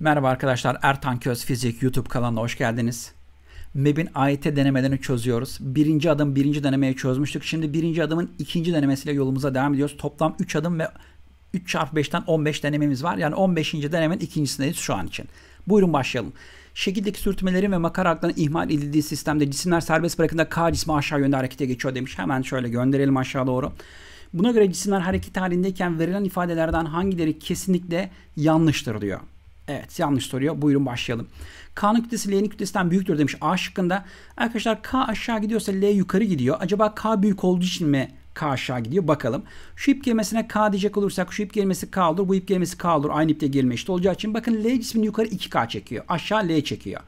Merhaba arkadaşlar, Ertan Köz Fizik YouTube kanalına hoş geldiniz. MEB'in AYT denemelerini çözüyoruz. Birinci adım birinci denemeyi çözmüştük. Şimdi birinci adımın ikinci denemesiyle yolumuza devam ediyoruz. Toplam 3 adım ve 3 çarpı 5'ten 15 denememiz var. Yani 15. denemenin ikincisindeyiz şu an için. Buyurun başlayalım. Şekildeki sürtmelerin ve makara aklının ihmal edildiği sistemde cisimler serbest bırakında K cismi aşağı yönde harekete geçiyor demiş. Hemen şöyle gönderelim aşağı doğru. Buna göre cisimler hareket halindeyken verilen ifadelerden hangileri kesinlikle yanlıştır diyor. Evet yanlış soruyor. Buyurun başlayalım. K'nın kütlesi L'nin kütlesinden büyüktür demiş A şıkkında. Arkadaşlar K aşağı gidiyorsa L yukarı gidiyor. Acaba K büyük olduğu için mi K aşağı gidiyor. Bakalım. Şu ip gelmesine K diyecek olursak şu ip gelmesi K olur. Bu ip gelmesi K olur. Aynı ipte gelme işte olacağı için bakın L cismini yukarı 2K çekiyor. Aşağı L çekiyor.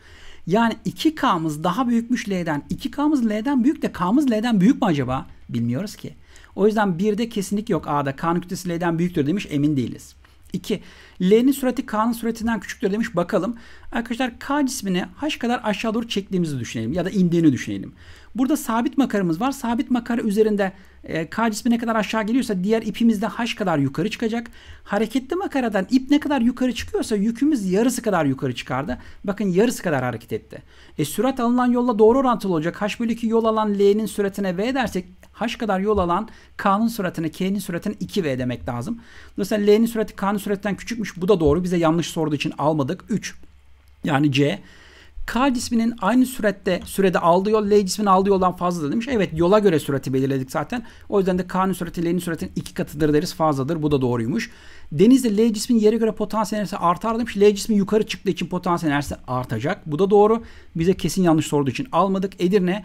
Yani 2K'mız daha büyükmüş L'den. 2K'mız L'den büyük de K'mız L'den büyük mü acaba? Bilmiyoruz ki. O yüzden 1'de kesinlik yok A'da. K'nın kütlesi L'den büyüktür demiş emin değiliz. 2. L'nin sürati K'nın süratinden küçüktür demiş. Bakalım. Arkadaşlar K cismini H kadar aşağı doğru çektiğimizi düşünelim. Ya da indiğini düşünelim. Burada sabit makarımız var. Sabit makara üzerinde e, K cismi ne kadar aşağı geliyorsa diğer ipimiz de H kadar yukarı çıkacak. Hareketli makaradan ip ne kadar yukarı çıkıyorsa yükümüz yarısı kadar yukarı çıkardı. Bakın yarısı kadar hareket etti. E, sürat alınan yolla doğru orantılı olacak. H bölü 2 yol alan L'nin süratine V dersek h kadar yol alan k'nın süratine k'nin süratine 2v demek lazım. Dolayısıyla l'nin sürati k'nın süratinden küçükmüş. Bu da doğru. Bize yanlış sorduğu için almadık. 3 yani c. K cisminin aynı sürette sürede aldığı yol L cisminin aldığı yoldan fazladır demiş. Evet yola göre sürati belirledik zaten. O yüzden de K'nın sürati L'nin süratinin iki katıdır deriz fazladır. Bu da doğruymuş. Denizde L cismin yere göre potansiyel enerjisi artar demiş. L cismin yukarı çıktığı için potansiyel enerjisi artacak. Bu da doğru. Bize kesin yanlış sorduğu için almadık. Edirne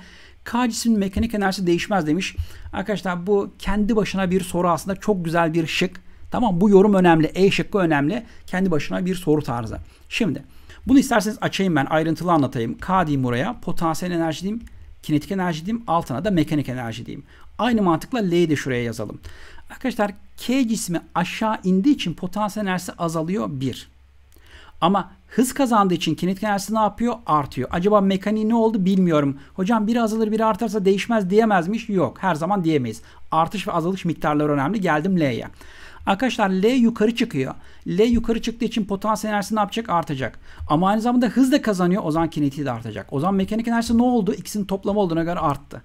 K cismin mekanik enerjisi değişmez demiş. Arkadaşlar bu kendi başına bir soru aslında çok güzel bir şık. Tamam bu yorum önemli. E şıkkı önemli. Kendi başına bir soru tarzı. Şimdi bunu isterseniz açayım ben ayrıntılı anlatayım. K diyeyim buraya. Potansiyel enerji diyeyim. Kinetik enerji diyeyim. Altına da mekanik enerji diyeyim. Aynı mantıkla L'yi de şuraya yazalım. Arkadaşlar K cismi aşağı indiği için potansiyel enerjisi azalıyor 1. Ama hız kazandığı için kinetik enerjisi ne yapıyor? Artıyor. Acaba mekaniği ne oldu bilmiyorum. Hocam biri azalır biri artarsa değişmez diyemezmiş. Yok her zaman diyemeyiz. Artış ve azalış miktarları önemli. Geldim L'ye. Arkadaşlar L yukarı çıkıyor. L yukarı çıktığı için potansiyel enerjisi ne yapacak? Artacak. Ama aynı zamanda hız da kazanıyor. O zaman kinetiği de artacak. O zaman mekanik enerjisi ne oldu? İkisinin toplamı olduğuna göre arttı.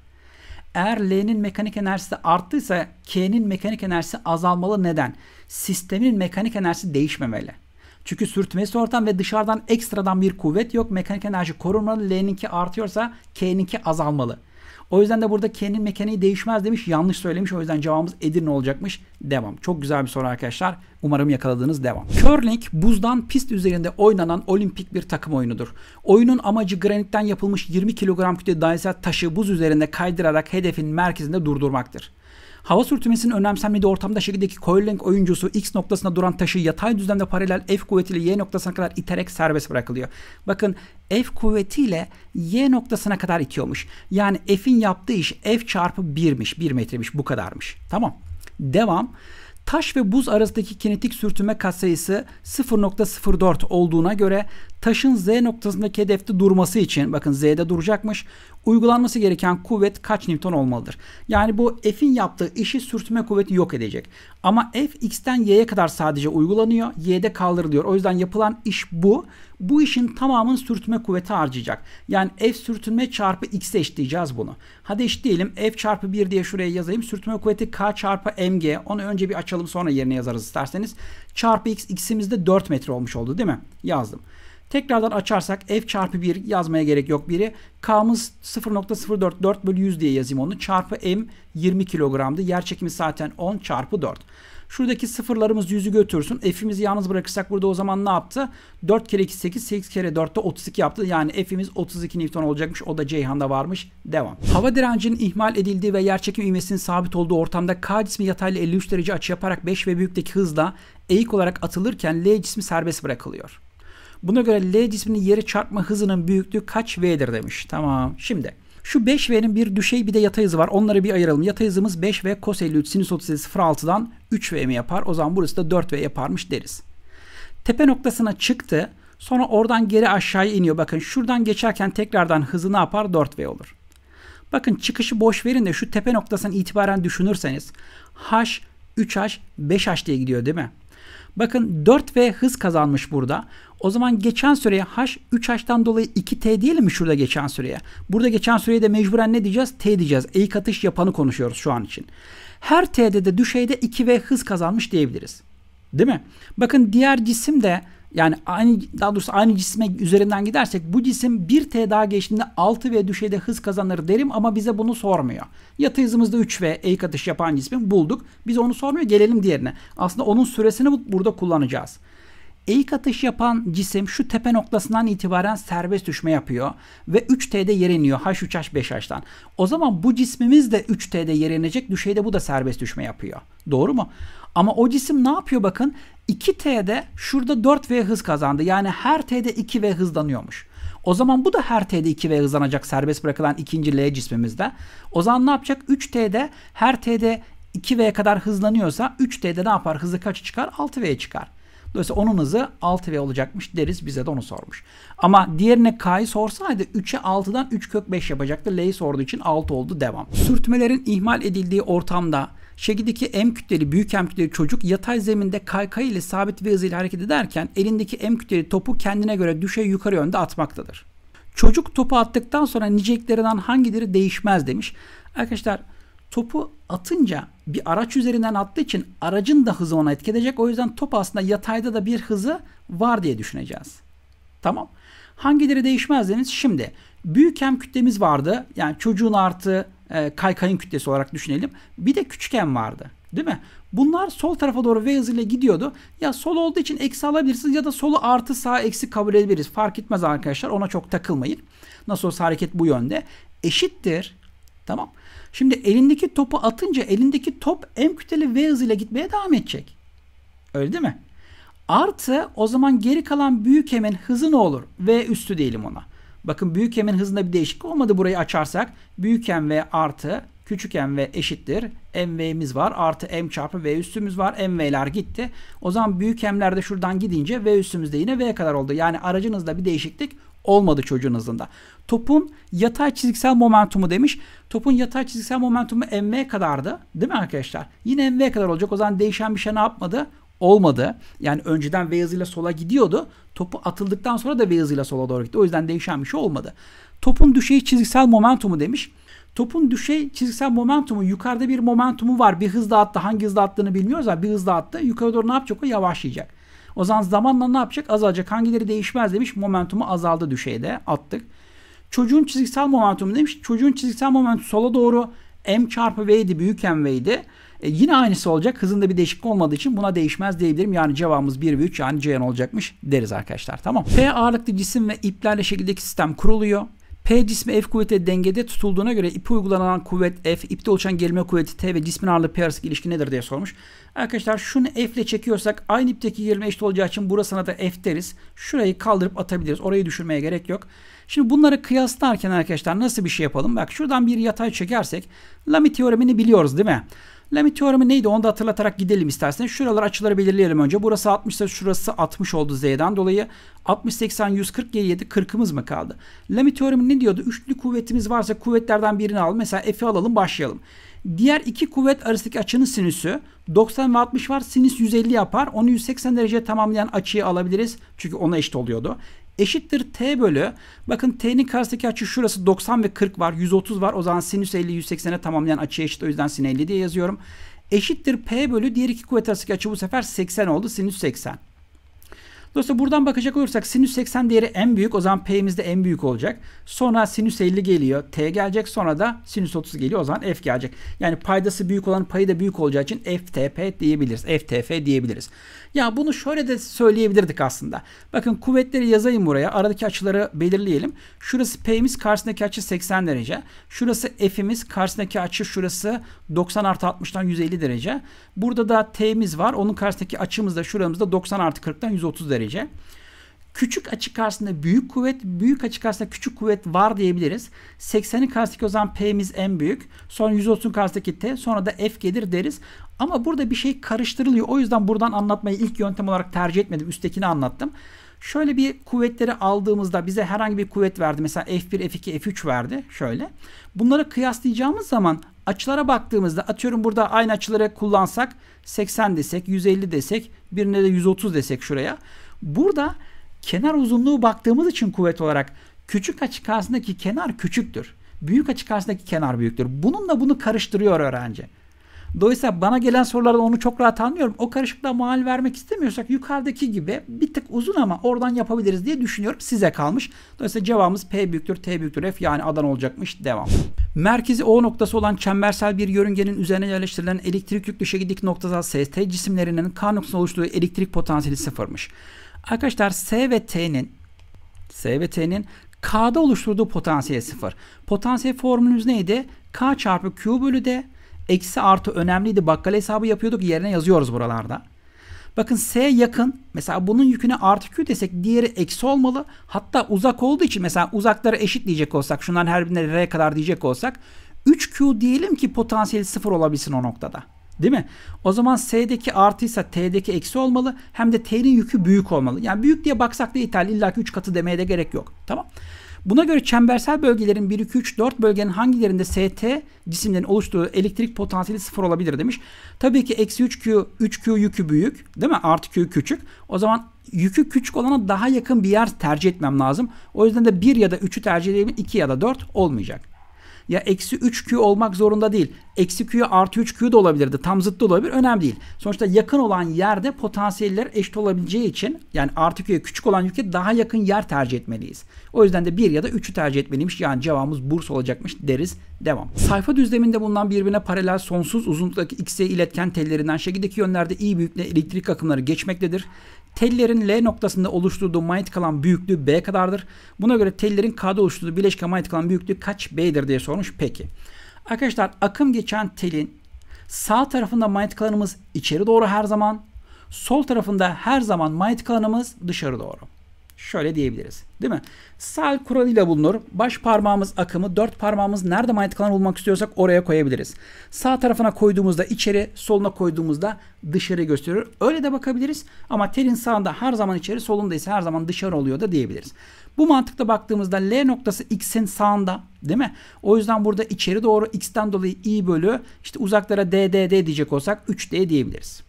Eğer L'nin mekanik enerjisi arttıysa K'nin mekanik enerjisi azalmalı. Neden? Sistemin mekanik enerjisi değişmemeli. Çünkü sürtmesi ortam ve dışarıdan ekstradan bir kuvvet yok. Mekanik enerji korunmalı. L'ninki artıyorsa K'ninki azalmalı. O yüzden de burada K'nin mekaniği değişmez demiş. Yanlış söylemiş. O yüzden cevabımız Edirne olacakmış. Devam. Çok güzel bir soru arkadaşlar. Umarım yakaladığınız devam. Curling buzdan pist üzerinde oynanan olimpik bir takım oyunudur. Oyunun amacı granitten yapılmış 20 kilogram kütle dairesel taşı buz üzerinde kaydırarak hedefin merkezinde durdurmaktır. Hava sürtünmesinin önemsenmediği ortamda şekildeki Koylenk oyuncusu X noktasında duran taşı yatay düzlemde paralel F kuvvetiyle Y noktasına kadar iterek serbest bırakılıyor. Bakın F kuvvetiyle Y noktasına kadar itiyormuş. Yani F'in yaptığı iş F çarpı 1'miş. 1 metremiş. Bu kadarmış. Tamam. Devam. Taş ve buz arasındaki kinetik sürtünme katsayısı 0.04 olduğuna göre taşın Z noktasındaki hedefte durması için bakın Z'de duracakmış. Uygulanması gereken kuvvet kaç Newton olmalıdır? Yani bu F'in yaptığı işi sürtünme kuvveti yok edecek. Ama F X'ten Y'ye kadar sadece uygulanıyor. Y'de kaldırılıyor. O yüzden yapılan iş bu. Bu işin tamamını sürtünme kuvveti harcayacak. Yani F sürtünme çarpı X'e eşitleyeceğiz bunu. Hadi eşitleyelim. F çarpı 1 diye şuraya yazayım. Sürtünme kuvveti K çarpı MG. Onu önce bir açalım sonra yerine yazarız isterseniz. Çarpı X X'imiz de 4 metre olmuş oldu değil mi? Yazdım. Tekrardan açarsak f çarpı 1 yazmaya gerek yok biri. K'mız 0.044 bölü 100 diye yazayım onu. Çarpı m 20 kilogramdı. Yer çekimi zaten 10 çarpı 4. Şuradaki sıfırlarımız 100'ü götürsün. F'imizi yalnız bırakırsak burada o zaman ne yaptı? 4 kere 2 8, 8 kere 4 de 32 yaptı. Yani F'imiz 32 Newton olacakmış. O da Ceyhan'da varmış. Devam. Hava direncinin ihmal edildiği ve yerçekim ivmesinin sabit olduğu ortamda K cismi yatayla 53 derece açı yaparak 5 ve büyükteki hızla eğik olarak atılırken L cismi serbest bırakılıyor. Buna göre L cisminin yere çarpma hızının büyüklüğü kaç V'dir demiş. Tamam. Şimdi şu 5V'nin bir düşey bir de yatay hızı var. Onları bir ayıralım. Yatay hızımız 5V cos 53 sinüs 37 0.6'dan 3V mi yapar? O zaman burası da 4V yaparmış deriz. Tepe noktasına çıktı. Sonra oradan geri aşağıya iniyor. Bakın şuradan geçerken tekrardan hızı ne yapar? 4V olur. Bakın çıkışı boş verin de şu tepe noktasından itibaren düşünürseniz H, 3H, 5H diye gidiyor değil mi? Bakın 4V hız kazanmış burada. O zaman geçen süreye h 3h'tan dolayı 2t diyelim mi şurada geçen süreye? Burada geçen süreye de mecburen ne diyeceğiz? t diyeceğiz. E atış yapanı konuşuyoruz şu an için. Her t'de de düşeyde 2v hız kazanmış diyebiliriz. Değil mi? Bakın diğer cisim de yani aynı daha doğrusu aynı cisme üzerinden gidersek bu cisim 1T daha geçtiğinde 6 v düşeyde hız kazanır derim ama bize bunu sormuyor. Yatı hızımızda 3 v e atış yapan cismi bulduk. Biz onu sormuyor gelelim diğerine. Aslında onun süresini burada kullanacağız. Eğik atış yapan cisim şu tepe noktasından itibaren serbest düşme yapıyor ve 3T'de yer iniyor H3H 5H'tan. O zaman bu cismimiz de 3T'de yer inecek düşeyde bu da serbest düşme yapıyor. Doğru mu? Ama o cisim ne yapıyor bakın 2T'de şurada 4V hız kazandı. Yani her T'de 2V hızlanıyormuş. O zaman bu da her T'de 2V hızlanacak serbest bırakılan ikinci L cismimizde. O zaman ne yapacak? 3T'de her T'de 2 v kadar hızlanıyorsa 3T'de ne yapar? Hızı kaç çıkar? 6 v çıkar. Dolayısıyla onun hızı 6V olacakmış deriz. Bize de onu sormuş. Ama diğerine K'yı sorsaydı 3'e 6'dan 3 kök 5 yapacaktı. L'yi sorduğu için 6 oldu. Devam. Sürtmelerin ihmal edildiği ortamda Şekildeki M kütleli büyük M kütleli çocuk yatay zeminde kaykay ile sabit ve hızıyla hareket ederken elindeki M kütleli topu kendine göre düşe yukarı yönde atmaktadır. Çocuk topu attıktan sonra niceliklerinden hangileri değişmez demiş. Arkadaşlar topu atınca bir araç üzerinden attığı için aracın da hızı ona etkileyecek, O yüzden top aslında yatayda da bir hızı var diye düşüneceğiz. Tamam. Hangileri değişmez dediniz? Şimdi büyük hem kütlemiz vardı. Yani çocuğun artı e, kaykayın kütlesi olarak düşünelim. Bir de küçük hem vardı. Değil mi? Bunlar sol tarafa doğru V hızıyla gidiyordu. Ya sol olduğu için eksi alabilirsiniz ya da solu artı sağ eksi kabul edebiliriz. Fark etmez arkadaşlar. Ona çok takılmayın. Nasıl olsa hareket bu yönde. Eşittir. Tamam. Şimdi elindeki topu atınca elindeki top M kütleli V hızıyla gitmeye devam edecek. Öyle değil mi? Artı o zaman geri kalan büyük hemin hızı ne olur? V üstü diyelim ona. Bakın büyük hemin hızında bir değişiklik olmadı burayı açarsak. Büyük M V artı küçük M V eşittir. M V'miz var artı M çarpı V üstümüz var. M V'ler gitti. O zaman büyük M'ler de şuradan gidince V üstümüz de yine V kadar oldu. Yani aracınızda bir değişiklik olmadı çocuğun hızında. Topun yatay çiziksel momentumu demiş. Topun yatay çiziksel momentumu mv kadardı. Değil mi arkadaşlar? Yine mv kadar olacak. O zaman değişen bir şey ne yapmadı? Olmadı. Yani önceden v hızıyla sola gidiyordu. Topu atıldıktan sonra da v hızıyla sola doğru gitti. O yüzden değişen bir şey olmadı. Topun düşey çiziksel momentumu demiş. Topun düşey çiziksel momentumu yukarıda bir momentumu var. Bir hızla attı. Hangi hızla attığını bilmiyoruz ama bir hızla attı. Yukarı doğru ne yapacak o? Yavaşlayacak. O zaman zamanla ne yapacak? Azalacak. Hangileri değişmez demiş. Momentumu azaldı düşeyde. Attık. Çocuğun çiziksel momentumu demiş. Çocuğun çiziksel momentumu sola doğru m çarpı v idi. Büyük m v idi. E, yine aynısı olacak. Hızında bir değişiklik olmadığı için buna değişmez diyebilirim. Yani cevabımız 1 ve 3 yani Ceyhan olacakmış deriz arkadaşlar. Tamam. P ağırlıklı cisim ve iplerle şekildeki sistem kuruluyor. P cismi F kuvveti dengede tutulduğuna göre ipi uygulanan kuvvet F, ipte oluşan gerilme kuvveti T ve cismin ağırlığı P arasındaki ilişki nedir diye sormuş. Arkadaşlar şunu F ile çekiyorsak aynı ipteki gerilme eşit olacağı için burasına da F deriz. Şurayı kaldırıp atabiliriz. Orayı düşürmeye gerek yok. Şimdi bunları kıyaslarken arkadaşlar nasıl bir şey yapalım? Bak şuradan bir yatay çekersek Lamy teoremini biliyoruz değil mi? Lemit teoremi neydi onu da hatırlatarak gidelim istersen. Şuralar açıları belirleyelim önce. Burası 60 ise şurası 60 oldu z'den dolayı. 60, 80, 140, y7, 40'ımız mı kaldı? Lemit teoremi ne diyordu? Üçlü kuvvetimiz varsa kuvvetlerden birini al. Mesela f'i alalım başlayalım. Diğer iki kuvvet arasındaki açının sinüsü 90 ve 60 var. Sinüs 150 yapar. Onu 180 derece tamamlayan açıyı alabiliriz. Çünkü ona eşit oluyordu eşittir t bölü. Bakın t'nin karşısındaki açı şurası 90 ve 40 var. 130 var. O zaman sinüs 50 180'e tamamlayan açıya eşit. O yüzden sin 50 diye yazıyorum. Eşittir p bölü. Diğer iki kuvvet arasındaki açı bu sefer 80 oldu. Sinüs 80. Dolayısıyla buradan bakacak olursak sinüs 80 değeri en büyük. O zaman p'miz de en büyük olacak. Sonra sinüs 50 geliyor. t gelecek. Sonra da sinüs 30 geliyor. O zaman f gelecek. Yani paydası büyük olan payı da büyük olacağı için ftp diyebiliriz. ftf diyebiliriz. Ya bunu şöyle de söyleyebilirdik aslında. Bakın kuvvetleri yazayım buraya. Aradaki açıları belirleyelim. Şurası p'miz karşısındaki açı 80 derece. Şurası f'imiz karşısındaki açı şurası 90 artı 60'tan 150 derece. Burada da t'miz var. Onun karşısındaki açımız da şuramızda 90 artı 40'tan 130 derece derece. Küçük açı karşısında büyük kuvvet, büyük açı karşısında küçük kuvvet var diyebiliriz. 80'in karşısındaki o zaman P'miz en büyük. Sonra 130'un karşısındaki T, sonra da F gelir deriz. Ama burada bir şey karıştırılıyor. O yüzden buradan anlatmayı ilk yöntem olarak tercih etmedim. Üsttekini anlattım. Şöyle bir kuvvetleri aldığımızda bize herhangi bir kuvvet verdi. Mesela F1, F2, F3 verdi. Şöyle. Bunları kıyaslayacağımız zaman açılara baktığımızda atıyorum burada aynı açıları kullansak 80 desek, 150 desek, birine de 130 desek şuraya. Burada kenar uzunluğu baktığımız için kuvvet olarak küçük açı karşısındaki kenar küçüktür. Büyük açı karşısındaki kenar büyüktür. Bununla bunu karıştırıyor öğrenci. Dolayısıyla bana gelen sorularda onu çok rahat anlıyorum. O karışıklığa mal vermek istemiyorsak yukarıdaki gibi bir tık uzun ama oradan yapabiliriz diye düşünüyorum. Size kalmış. Dolayısıyla cevabımız P büyüktür T büyüktür F yani Adana olacakmış. Devam. Merkezi O noktası olan çembersel bir yörüngenin üzerine yerleştirilen elektrik yüklü şekillik noktasal ST cisimlerinin K noktasına oluşturduğu elektrik potansiyeli sıfırmış. Arkadaşlar S ve T'nin S ve T'nin K'da oluşturduğu potansiyel sıfır. Potansiyel formülümüz neydi? K çarpı Q bölü D eksi artı önemliydi. Bakkal hesabı yapıyorduk. Yerine yazıyoruz buralarda. Bakın S yakın. Mesela bunun yüküne artı Q desek diğeri eksi olmalı. Hatta uzak olduğu için mesela uzakları diyecek olsak şundan her birine R kadar diyecek olsak 3Q diyelim ki potansiyeli sıfır olabilsin o noktada. Değil mi? O zaman S'deki artıysa T'deki eksi olmalı. Hem de T'nin yükü büyük olmalı. Yani büyük diye baksak da yeterli. İlla ki 3 katı demeye de gerek yok. Tamam. Buna göre çembersel bölgelerin 1, 2, 3, 4 bölgenin hangilerinde ST cisimlerin oluştuğu elektrik potansiyeli sıfır olabilir demiş. Tabii ki eksi 3Q, 3Q yükü büyük değil mi? Artı Q küçük. O zaman yükü küçük olana daha yakın bir yer tercih etmem lazım. O yüzden de 1 ya da 3'ü tercih edeyim 2 ya da 4 olmayacak ya eksi 3Q olmak zorunda değil. Eksi Q'ya artı 3Q de olabilirdi. Tam zıttı olabilir. Önemli değil. Sonuçta yakın olan yerde potansiyeller eşit olabileceği için yani artı Q'ya küçük olan yüke daha yakın yer tercih etmeliyiz. O yüzden de 1 ya da 3'ü tercih etmeliymiş. Yani cevabımız burs olacakmış deriz. Devam. Sayfa düzleminde bulunan birbirine paralel sonsuz uzunluktaki X'ye iletken tellerinden şekildeki yönlerde iyi büyüklüğe elektrik akımları geçmektedir. Tellerin L noktasında oluşturduğu manyetik alan büyüklüğü B kadardır. Buna göre tellerin K'da oluşturduğu bileşke manyetik alan büyüklüğü kaç B'dir diye sor sormuş. Peki. Arkadaşlar akım geçen telin sağ tarafında manyetik alanımız içeri doğru her zaman. Sol tarafında her zaman manyetik alanımız dışarı doğru şöyle diyebiliriz. Değil mi? Sal kuralıyla bulunur. Baş parmağımız akımı, dört parmağımız nerede manyetik alan bulmak istiyorsak oraya koyabiliriz. Sağ tarafına koyduğumuzda içeri, soluna koyduğumuzda dışarı gösterir. Öyle de bakabiliriz ama telin sağında her zaman içeri, solunda ise her zaman dışarı oluyor da diyebiliriz. Bu mantıkta baktığımızda L noktası x'in sağında değil mi? O yüzden burada içeri doğru x'ten dolayı i bölü işte uzaklara ddd diyecek olsak 3d diyebiliriz.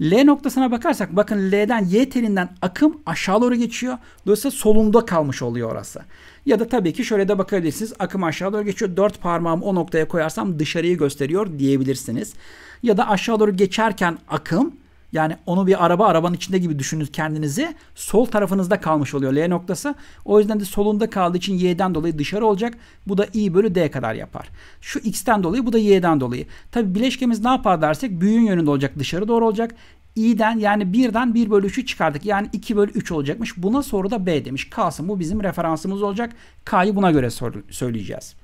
L noktasına bakarsak bakın L'den Y telinden akım aşağı doğru geçiyor. Dolayısıyla solunda kalmış oluyor orası. Ya da tabii ki şöyle de bakabilirsiniz. Akım aşağı doğru geçiyor. Dört parmağımı o noktaya koyarsam dışarıyı gösteriyor diyebilirsiniz. Ya da aşağı doğru geçerken akım yani onu bir araba arabanın içinde gibi düşünün kendinizi. Sol tarafınızda kalmış oluyor L noktası. O yüzden de solunda kaldığı için Y'den dolayı dışarı olacak. Bu da I bölü D kadar yapar. Şu X'ten dolayı bu da Y'den dolayı. Tabi bileşkemiz ne yapar dersek büyüğün yönünde olacak dışarı doğru olacak. İ'den yani 1'den 1 bölü 3'ü çıkardık. Yani 2 bölü 3 olacakmış. Buna soru da B demiş. Kalsın bu bizim referansımız olacak. K'yı buna göre söyleyeceğiz.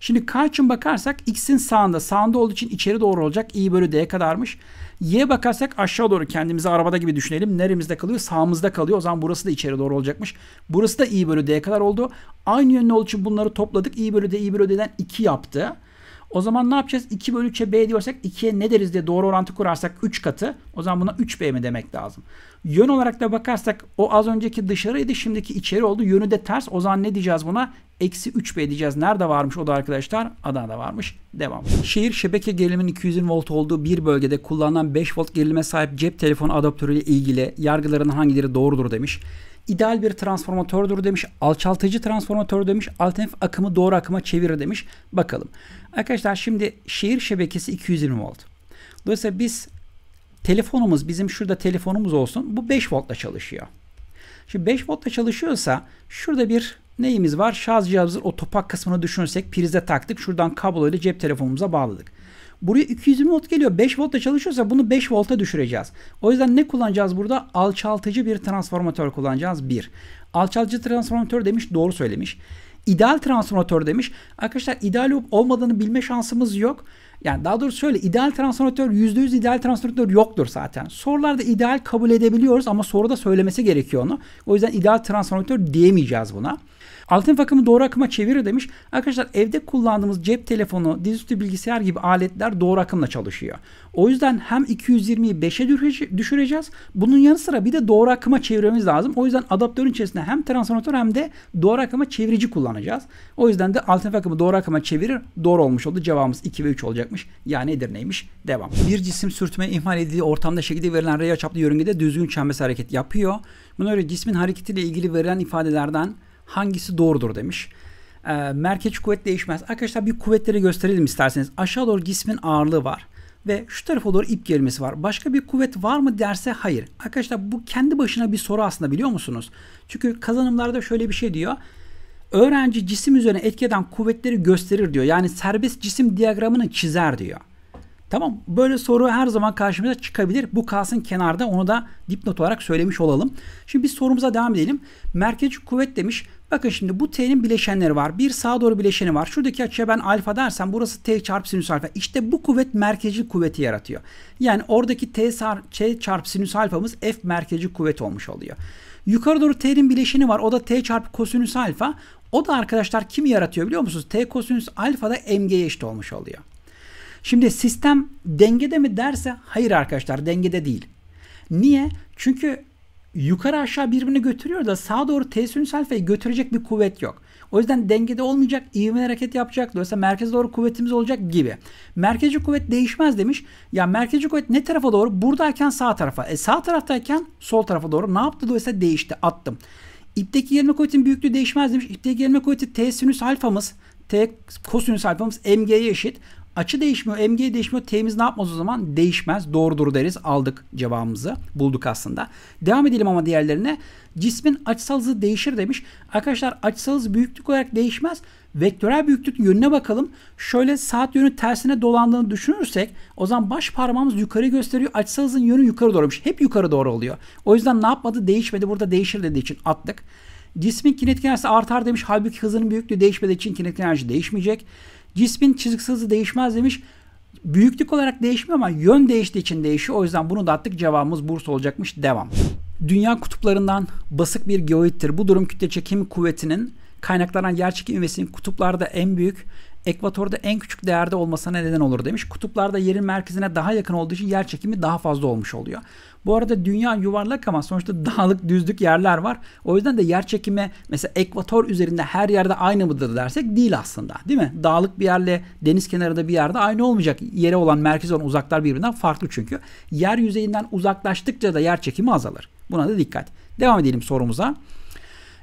Şimdi K için bakarsak X'in sağında. Sağında olduğu için içeri doğru olacak. I bölü D kadarmış. Y'ye bakarsak aşağı doğru kendimizi arabada gibi düşünelim. Neremizde kalıyor? Sağımızda kalıyor. O zaman burası da içeri doğru olacakmış. Burası da i bölü d kadar oldu. Aynı yönlü olduğu için bunları topladık. i bölü d, i bölü d'den 2 yaptı. O zaman ne yapacağız? 2 bölü 3'e b diyorsak 2'ye ne deriz diye doğru orantı kurarsak 3 katı. O zaman buna 3b mi demek lazım? Yön olarak da bakarsak o az önceki dışarıydı şimdiki içeri oldu. Yönü de ters. O zaman ne diyeceğiz buna? Eksi 3B diyeceğiz. Nerede varmış o da arkadaşlar? Adana'da varmış. Devam. Şehir şebeke gerilimin 220 volt olduğu bir bölgede kullanılan 5 volt gerilime sahip cep telefonu adaptörüyle ilgili yargıların hangileri doğrudur demiş İdeal bir transformatördür demiş. Alçaltıcı transformatör demiş. Alternatif akımı doğru akıma çevirir demiş. Bakalım. Arkadaşlar şimdi şehir şebekesi 220 volt. Dolayısıyla biz telefonumuz bizim şurada telefonumuz olsun. Bu 5 voltla çalışıyor. Şimdi 5 voltla çalışıyorsa şurada bir neyimiz var? Şarj cihazımızın o topak kısmını düşünürsek prize taktık. Şuradan kablo ile cep telefonumuza bağladık. Buraya 220 volt geliyor. 5 voltta çalışıyorsa bunu 5 volta düşüreceğiz. O yüzden ne kullanacağız burada? Alçaltıcı bir transformatör kullanacağız. Bir. Alçaltıcı transformatör demiş doğru söylemiş. İdeal transformatör demiş. Arkadaşlar ideal olup olmadığını bilme şansımız yok. Yani daha doğrusu şöyle ideal transformatör %100 ideal transformatör yoktur zaten. Sorularda ideal kabul edebiliyoruz ama soruda söylemesi gerekiyor onu. O yüzden ideal transformatör diyemeyeceğiz buna. Altın akımı doğru akıma çevirir demiş. Arkadaşlar evde kullandığımız cep telefonu, dizüstü bilgisayar gibi aletler doğru akımla çalışıyor. O yüzden hem 220'yi 5'e düşüreceğiz. Bunun yanı sıra bir de doğru akıma çevirmemiz lazım. O yüzden adaptörün içerisinde hem transformatör hem de doğru akıma çevirici kullanacağız. O yüzden de altın akımı doğru akıma çevirir. Doğru olmuş oldu. Cevabımız 2 ve 3 olacakmış. Yani nedir neymiş? Devam. Bir cisim sürtme ihmal edildiği ortamda şekilde verilen R çaplı yörüngede düzgün çembesi hareket yapıyor. Buna öyle cismin hareketiyle ilgili verilen ifadelerden hangisi doğrudur demiş. E, ee, merkeç kuvvet değişmez. Arkadaşlar bir kuvvetleri gösterelim isterseniz. Aşağı doğru cismin ağırlığı var ve şu tarafa doğru ip gerilmesi var. Başka bir kuvvet var mı derse hayır. Arkadaşlar bu kendi başına bir soru aslında biliyor musunuz? Çünkü kazanımlarda şöyle bir şey diyor. Öğrenci cisim üzerine etki eden kuvvetleri gösterir diyor. Yani serbest cisim diyagramını çizer diyor. Tamam böyle soru her zaman karşımıza çıkabilir. Bu kalsın kenarda onu da dipnot olarak söylemiş olalım. Şimdi biz sorumuza devam edelim. Merkezi kuvvet demiş. Bakın şimdi bu t'nin bileşenleri var. Bir sağa doğru bileşeni var. Şuradaki açıya ben alfa dersem burası t çarpı sinüs alfa. İşte bu kuvvet merkezi kuvveti yaratıyor. Yani oradaki t, t çarpı sinüs alfamız f merkezi kuvvet olmuş oluyor. Yukarı doğru t'nin bileşeni var. O da t çarpı kosinüs alfa. O da arkadaşlar kimi yaratıyor biliyor musunuz? t kosinüs alfa da mg'ye eşit olmuş oluyor. Şimdi sistem dengede mi derse hayır arkadaşlar dengede değil. Niye? Çünkü yukarı aşağı birbirini götürüyor da sağa doğru tesirün selfie'yi götürecek bir kuvvet yok. O yüzden dengede olmayacak, ivme hareket yapacak, dolayısıyla merkeze doğru kuvvetimiz olacak gibi. Merkezi kuvvet değişmez demiş. Ya merkezi kuvvet ne tarafa doğru? Buradayken sağ tarafa. E sağ taraftayken sol tarafa doğru. Ne yaptı? Dolayısıyla değişti. Attım. İpteki gelme kuvvetin büyüklüğü değişmez demiş. İpteki gelme kuvveti T sinüs alfamız T kosinüs alfamız mg'ye eşit. Açı değişmiyor, MG değişmiyor. T'miz ne yapmaz o zaman? Değişmez. Doğrudur deriz. Aldık cevabımızı. Bulduk aslında. Devam edelim ama diğerlerine. Cismin açısal hızı değişir demiş. Arkadaşlar açısal hız büyüklük olarak değişmez. Vektörel büyüklük yönüne bakalım. Şöyle saat yönü tersine dolandığını düşünürsek o zaman baş parmağımız yukarı gösteriyor. Açısal hızın yönü yukarı doğruymuş. Hep yukarı doğru oluyor. O yüzden ne yapmadı? Değişmedi. Burada değişir dediği için attık. Cismin kinetik enerjisi artar demiş. Halbuki hızının büyüklüğü değişmediği için kinetik enerji değişmeyecek. Cismin çiziksel hızı değişmez demiş. Büyüklük olarak değişmiyor ama yön değiştiği için değişiyor. O yüzden bunu da attık cevabımız Bursa olacakmış. Devam. Dünya kutuplarından basık bir geoittir. Bu durum kütle çekim kuvvetinin kaynaklanan yer çekim ivmesinin kutuplarda en büyük, ekvatorda en küçük değerde olmasına neden olur demiş. Kutuplarda yerin merkezine daha yakın olduğu için yer çekimi daha fazla olmuş oluyor. Bu arada dünya yuvarlak ama sonuçta dağlık düzlük yerler var. O yüzden de yer çekimi mesela ekvator üzerinde her yerde aynı mıdır dersek değil aslında değil mi? Dağlık bir yerle deniz kenarında bir yerde aynı olmayacak. Yere olan merkez olan uzaklar birbirinden farklı çünkü. Yer yüzeyinden uzaklaştıkça da yer çekimi azalır. Buna da dikkat. Devam edelim sorumuza.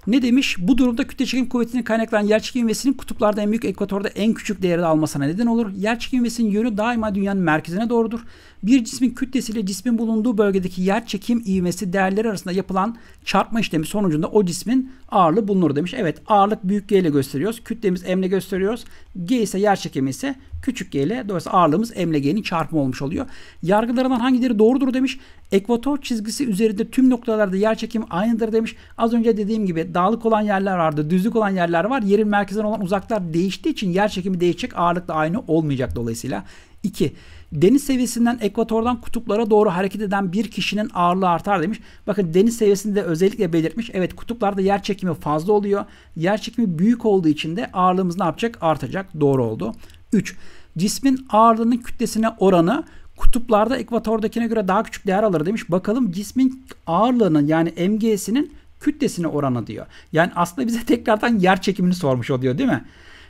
Ne demiş? Bu durumda kütle çekim kuvvetinin kaynaklanan yer çekim ivmesinin kutuplarda en büyük ekvatorda en küçük değeri almasına neden olur. Yer çekim ivmesinin yönü daima dünyanın merkezine doğrudur bir cismin kütlesiyle cismin bulunduğu bölgedeki yer çekim ivmesi değerleri arasında yapılan çarpma işlemi sonucunda o cismin ağırlığı bulunur demiş. Evet ağırlık büyük G ile gösteriyoruz. Kütlemiz M ile gösteriyoruz. G ise yer çekimi ise küçük G ile dolayısıyla ağırlığımız M ile G'nin çarpımı olmuş oluyor. Yargılarından hangileri doğrudur demiş. Ekvator çizgisi üzerinde tüm noktalarda yer çekimi aynıdır demiş. Az önce dediğim gibi dağlık olan yerler vardı. Düzlük olan yerler var. Yerin merkezden olan uzaklar değiştiği için yer çekimi değişecek. Ağırlık da aynı olmayacak dolayısıyla. 2. Deniz seviyesinden ekvatordan kutuplara doğru hareket eden bir kişinin ağırlığı artar demiş. Bakın deniz seviyesinde özellikle belirtmiş. Evet kutuplarda yer çekimi fazla oluyor. Yer çekimi büyük olduğu için de ağırlığımız ne yapacak? Artacak. Doğru oldu. 3. Cismin ağırlığının kütlesine oranı kutuplarda ekvatordakine göre daha küçük değer alır demiş. Bakalım cismin ağırlığının yani MG'sinin kütlesine oranı diyor. Yani aslında bize tekrardan yer çekimini sormuş oluyor değil mi?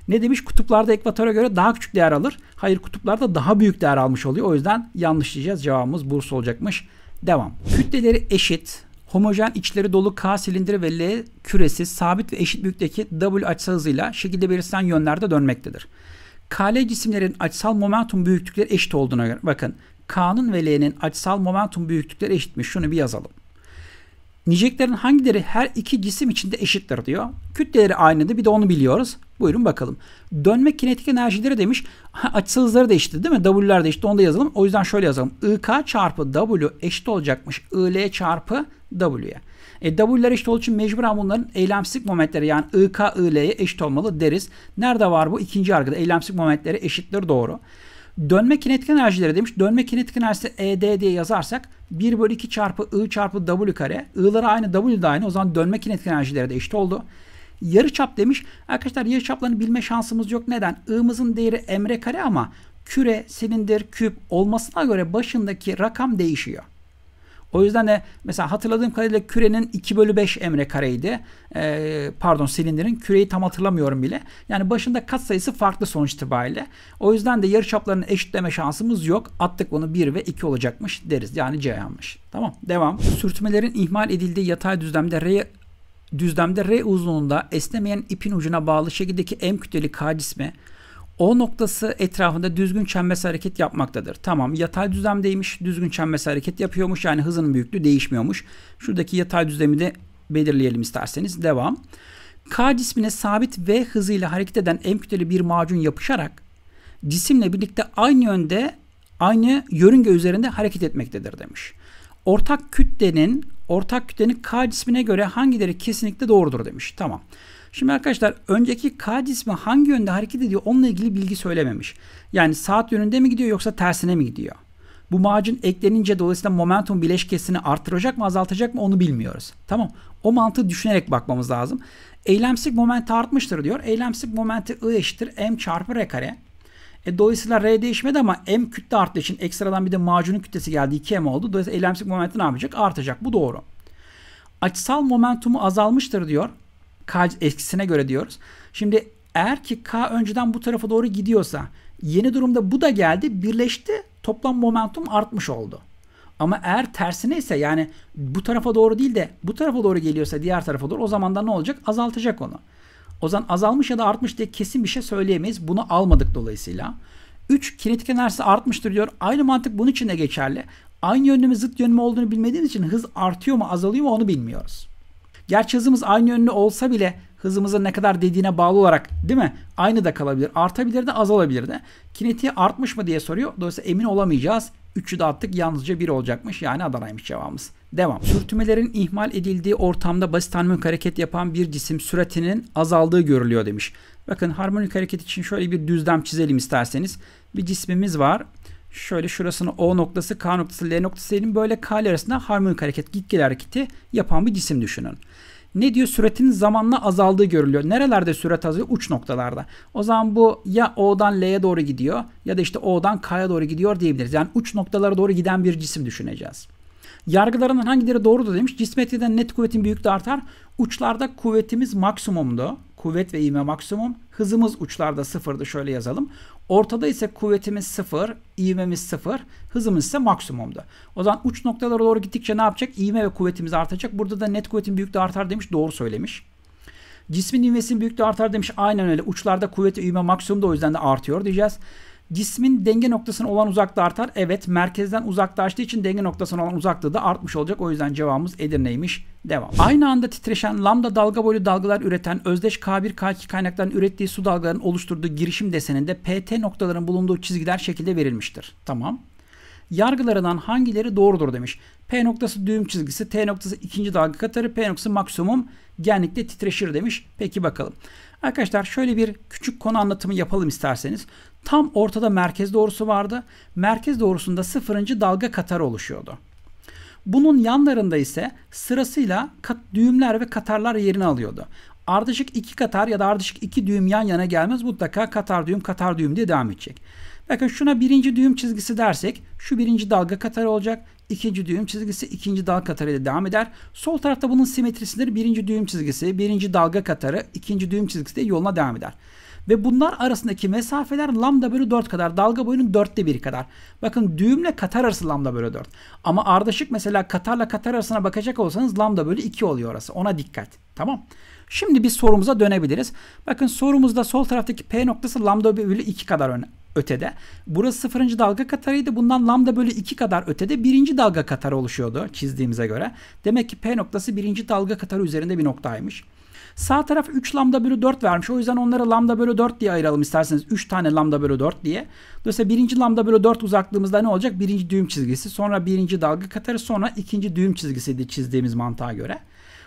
Ne demiş? Kutuplarda ekvatora göre daha küçük değer alır. Hayır kutuplarda daha büyük değer almış oluyor. O yüzden yanlış diyeceğiz. Cevabımız Bursa olacakmış. Devam. Kütleleri eşit, homojen içleri dolu K silindiri ve L küresi sabit ve eşit büyüklükteki W açısı hızıyla şekilde belirtilen yönlerde dönmektedir. KL cisimlerin açısal momentum büyüklükleri eşit olduğuna göre bakın K'nın ve L'nin açısal momentum büyüklükleri eşitmiş. Şunu bir yazalım. Niceliklerin hangileri her iki cisim içinde eşittir diyor. Kütleleri aynıydı bir de onu biliyoruz. Buyurun bakalım. Dönme kinetik enerjileri demiş. Açısı hızları değişti, değil mi? W'ler değişti, eşitti onu da yazalım. O yüzden şöyle yazalım. Ik çarpı W eşit olacakmış. IL çarpı W'ye. E, W'ler eşit olduğu için mecburen bunların eylemsizlik momentleri yani IK, IL'ye eşit olmalı deriz. Nerede var bu? ikinci argıda eylemsizlik momentleri eşittir doğru. Dönme kinetik enerjileri demiş. Dönme kinetik enerjisi ED diye yazarsak 1 bölü 2 çarpı I çarpı W kare. I'ları aynı W da aynı. O zaman dönme kinetik enerjileri de eşit oldu. Yarı çap demiş. Arkadaşlar yarı çaplarını bilme şansımız yok. Neden? I'mızın değeri m kare ama küre, silindir, küp olmasına göre başındaki rakam değişiyor. O yüzden de mesela hatırladığım kadarıyla kürenin 2 bölü 5 emre kareydi. Ee, pardon silindirin küreyi tam hatırlamıyorum bile. Yani başında kat sayısı farklı sonuç itibariyle. O yüzden de yarıçaplarını eşitleme şansımız yok. Attık onu 1 ve 2 olacakmış deriz. Yani C Tamam devam. Sürtmelerin ihmal edildiği yatay düzlemde R düzlemde R uzunluğunda esnemeyen ipin ucuna bağlı şekildeki M kütleli K cismi o noktası etrafında düzgün çenmesi hareket yapmaktadır. Tamam yatay düzlemdeymiş düzgün çenmesi hareket yapıyormuş yani hızının büyüklüğü değişmiyormuş. Şuradaki yatay düzlemi de belirleyelim isterseniz. Devam. K cismine sabit V hızıyla hareket eden en kütleli bir macun yapışarak cisimle birlikte aynı yönde aynı yörünge üzerinde hareket etmektedir demiş. Ortak kütlenin ortak kütlenin K cismine göre hangileri kesinlikle doğrudur demiş. Tamam. Şimdi arkadaşlar önceki k cismi hangi yönde hareket ediyor onunla ilgili bilgi söylememiş. Yani saat yönünde mi gidiyor yoksa tersine mi gidiyor? Bu macun eklenince dolayısıyla momentum bileşkesini artıracak mı azaltacak mı onu bilmiyoruz. Tamam o mantığı düşünerek bakmamız lazım. Eylemsizlik momenti artmıştır diyor. Eylemsizlik momenti I eşittir M çarpı R kare. E, dolayısıyla R değişmedi ama M kütle arttığı için ekstradan bir de macunun kütlesi geldi 2M oldu. Dolayısıyla eylemsizlik momenti ne yapacak? Artacak. Bu doğru. Açısal momentumu azalmıştır diyor. K eskisine göre diyoruz. Şimdi eğer ki K önceden bu tarafa doğru gidiyorsa yeni durumda bu da geldi birleşti toplam momentum artmış oldu. Ama eğer tersine ise yani bu tarafa doğru değil de bu tarafa doğru geliyorsa diğer tarafa doğru o zaman da ne olacak? Azaltacak onu. O zaman azalmış ya da artmış diye kesin bir şey söyleyemeyiz. Bunu almadık dolayısıyla. 3 kinetik enerjisi artmıştır diyor. Aynı mantık bunun için de geçerli. Aynı yönlü mü zıt yönlü mü olduğunu bilmediğimiz için hız artıyor mu azalıyor mu onu bilmiyoruz. Gerçi hızımız aynı yönlü olsa bile hızımızın ne kadar dediğine bağlı olarak değil mi? Aynı da kalabilir. Artabilir de azalabilir de. Kinetiği artmış mı diye soruyor. Dolayısıyla emin olamayacağız. 3'ü de attık yalnızca 1 olacakmış. Yani Adana'ymış cevabımız. Devam. Sürtünmelerin ihmal edildiği ortamda basit harmonik hareket yapan bir cisim süratinin azaldığı görülüyor demiş. Bakın harmonik hareket için şöyle bir düzlem çizelim isterseniz. Bir cismimiz var şöyle şurasını O noktası, K noktası, L noktası diyelim. Böyle K ile arasında harmonik hareket, gitgel hareketi yapan bir cisim düşünün. Ne diyor? Süratin zamanla azaldığı görülüyor. Nerelerde sürat azalıyor? Uç noktalarda. O zaman bu ya O'dan L'ye doğru gidiyor ya da işte O'dan K'ya doğru gidiyor diyebiliriz. Yani uç noktalara doğru giden bir cisim düşüneceğiz. Yargılarından hangileri doğrudur demiş. Cismetriden net kuvvetin büyüklüğü artar. Uçlarda kuvvetimiz maksimumdu kuvvet ve ivme maksimum. Hızımız uçlarda sıfırdı şöyle yazalım. Ortada ise kuvvetimiz sıfır, ivmemiz sıfır, hızımız ise maksimumdu. O zaman uç noktalara doğru gittikçe ne yapacak? İvme ve kuvvetimiz artacak. Burada da net kuvvetin büyüklüğü artar demiş. Doğru söylemiş. Cismin ivmesinin büyüklüğü artar demiş. Aynen öyle. Uçlarda kuvvet ve ivme maksimumda, o yüzden de artıyor diyeceğiz. Cismin denge noktasına olan uzaklığı artar. Evet merkezden uzaklaştığı için denge noktasına olan uzaklığı da artmış olacak. O yüzden cevabımız Edirne'ymiş. Devam. Aynı anda titreşen lambda dalga boylu dalgalar üreten özdeş K1 K2 kaynakların ürettiği su dalgalarının oluşturduğu girişim deseninde PT noktaların bulunduğu çizgiler şekilde verilmiştir. Tamam. Yargılarından hangileri doğrudur demiş. P noktası düğüm çizgisi, T noktası ikinci dalga katarı, P noktası maksimum genlikte titreşir demiş. Peki bakalım. Arkadaşlar şöyle bir küçük konu anlatımı yapalım isterseniz. Tam ortada merkez doğrusu vardı. Merkez doğrusunda sıfırıncı dalga katar oluşuyordu. Bunun yanlarında ise sırasıyla kat, düğümler ve katarlar yerini alıyordu. Ardışık iki katar ya da ardışık iki düğüm yan yana gelmez mutlaka katar düğüm katar düğüm diye devam edecek. Bakın şuna birinci düğüm çizgisi dersek şu birinci dalga katarı olacak. İkinci düğüm çizgisi ikinci dalga katarı ile devam eder. Sol tarafta bunun simetrisidir. Birinci düğüm çizgisi, birinci dalga katarı, ikinci düğüm çizgisi de yoluna devam eder. Ve bunlar arasındaki mesafeler lambda bölü 4 kadar. Dalga boyunun 4'te 1 kadar. Bakın düğümle katar arası lambda bölü 4. Ama ardışık mesela katarla katar arasına bakacak olsanız lambda bölü 2 oluyor orası. Ona dikkat. Tamam. Şimdi biz sorumuza dönebiliriz. Bakın sorumuzda sol taraftaki P noktası lambda bölü 2 kadar öne ötede. Burası sıfırıncı dalga katarıydı. Bundan lambda bölü 2 kadar ötede birinci dalga katarı oluşuyordu çizdiğimize göre. Demek ki P noktası birinci dalga katarı üzerinde bir noktaymış. Sağ taraf 3 lambda bölü 4 vermiş. O yüzden onları lambda bölü 4 diye ayıralım isterseniz. 3 tane lambda bölü 4 diye. Dolayısıyla birinci lambda bölü 4 uzaklığımızda ne olacak? Birinci düğüm çizgisi. Sonra birinci dalga katarı. Sonra ikinci düğüm çizgisi diye çizdiğimiz mantığa göre.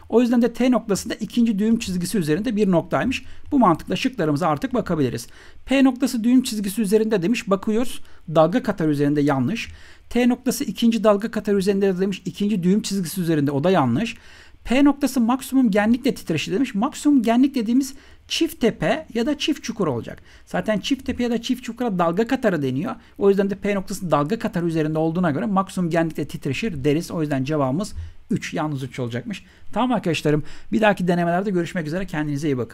O yüzden de T noktasında ikinci düğüm çizgisi üzerinde bir noktaymış. Bu mantıkla şıklarımıza artık bakabiliriz. P noktası düğüm çizgisi üzerinde demiş. Bakıyoruz. Dalga katarı üzerinde yanlış. T noktası ikinci dalga katarı üzerinde demiş. ikinci düğüm çizgisi üzerinde o da yanlış. P noktası maksimum genlikle titreşi demiş. Maksimum genlik dediğimiz çift tepe ya da çift çukur olacak. Zaten çift tepe ya da çift çukura dalga katarı deniyor. O yüzden de P noktası dalga katarı üzerinde olduğuna göre maksimum genlikle titreşir deriz. O yüzden cevabımız 3. Yalnız 3 olacakmış. Tamam arkadaşlarım. Bir dahaki denemelerde görüşmek üzere. Kendinize iyi bakın.